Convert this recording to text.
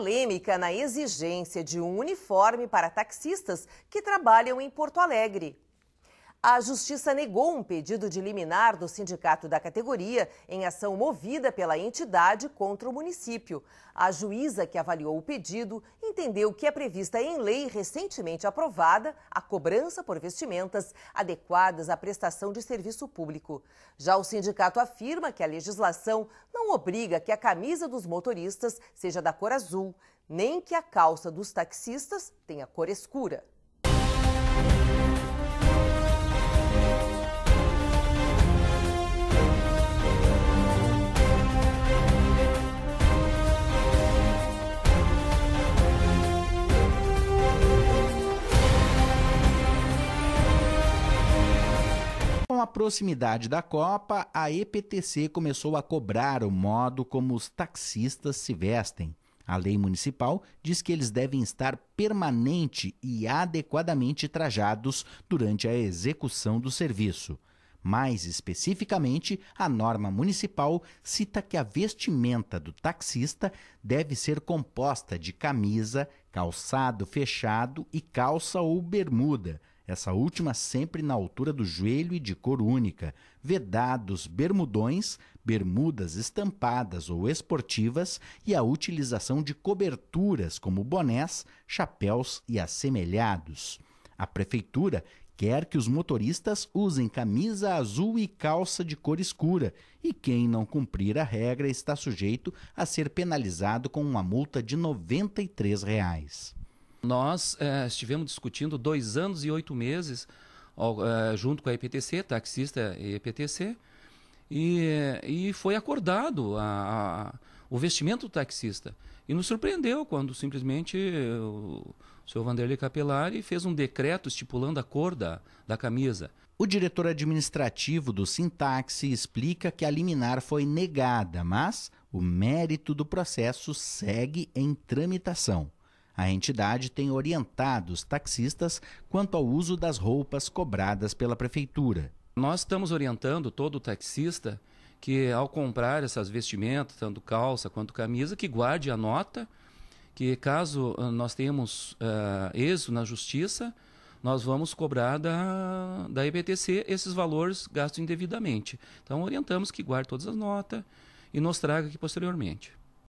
polêmica na exigência de um uniforme para taxistas que trabalham em Porto Alegre. A Justiça negou um pedido de liminar do sindicato da categoria em ação movida pela entidade contra o município. A juíza que avaliou o pedido entendeu que é prevista em lei recentemente aprovada a cobrança por vestimentas adequadas à prestação de serviço público. Já o sindicato afirma que a legislação não obriga que a camisa dos motoristas seja da cor azul, nem que a calça dos taxistas tenha cor escura. Com a proximidade da Copa, a EPTC começou a cobrar o modo como os taxistas se vestem. A lei municipal diz que eles devem estar permanente e adequadamente trajados durante a execução do serviço. Mais especificamente, a norma municipal cita que a vestimenta do taxista deve ser composta de camisa, calçado fechado e calça ou bermuda, essa última sempre na altura do joelho e de cor única, vedados, bermudões, bermudas estampadas ou esportivas e a utilização de coberturas como bonés, chapéus e assemelhados. A prefeitura quer que os motoristas usem camisa azul e calça de cor escura, e quem não cumprir a regra está sujeito a ser penalizado com uma multa de R$ 93. Reais. Nós é, estivemos discutindo dois anos e oito meses ó, é, junto com a EPTC, taxista e EPTC, e, e foi acordado a, a, o vestimento do taxista. E nos surpreendeu quando simplesmente o, o senhor Vanderlei Capelari fez um decreto estipulando a cor da, da camisa. O diretor administrativo do SinTaxi explica que a liminar foi negada, mas o mérito do processo segue em tramitação. A entidade tem orientado os taxistas quanto ao uso das roupas cobradas pela prefeitura. Nós estamos orientando todo o taxista que, ao comprar essas vestimentas, tanto calça quanto camisa, que guarde a nota, que caso ah, nós tenhamos uh, êxito na justiça, nós vamos cobrar da, da IPTC esses valores gastos indevidamente. Então, orientamos que guarde todas as notas e nos traga aqui posteriormente.